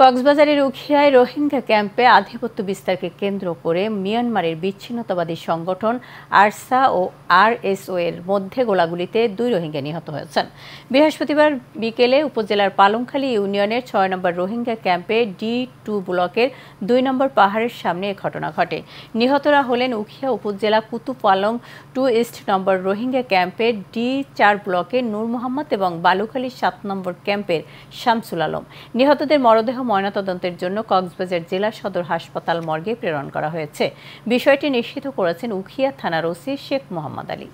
কক্সবাজারের উখিয়ায় রোহিঙ্গা ক্যাম্পে আধিপত্য বিস্তারকে কেন্দ্র করে মিয়ানমারের বিচ্ছিন্নতাবাদী সংগঠন আরসা ও আরএসও এর মধ্যে গোলাগুলিতে দুই রোহিঙ্গা নিহত হয়েছেন বৃহস্পতিবার বিকেলে উপজেলার পালংখালী ইউনিয়নের ছয় নম্বর রোহিঙ্গা ক্যাম্পে ডি টু ব্লকের দুই নম্বর পাহাড়ের সামনে এ ঘটনা ঘটে নিহতরা হলেন উখিয়া উপজেলা কুতু পালং টু ইস্ট নম্বর রোহিঙ্গা ক্যাম্পের ডি চার ব্লকের নূর মোহাম্মদ এবং বালুখালী সাত নম্বর ক্যাম্পের শামসুল আলম নিহতদের মরদেহ ময়নাতদন্তের জন্য কক্সবাজার জেলা সদর হাসপাতাল মর্গে প্রেরণ করা হয়েছে বিষয়টি নিশ্চিত করেছেন উখিয়া থানার ওসি শেখ মোহাম্মদ আলী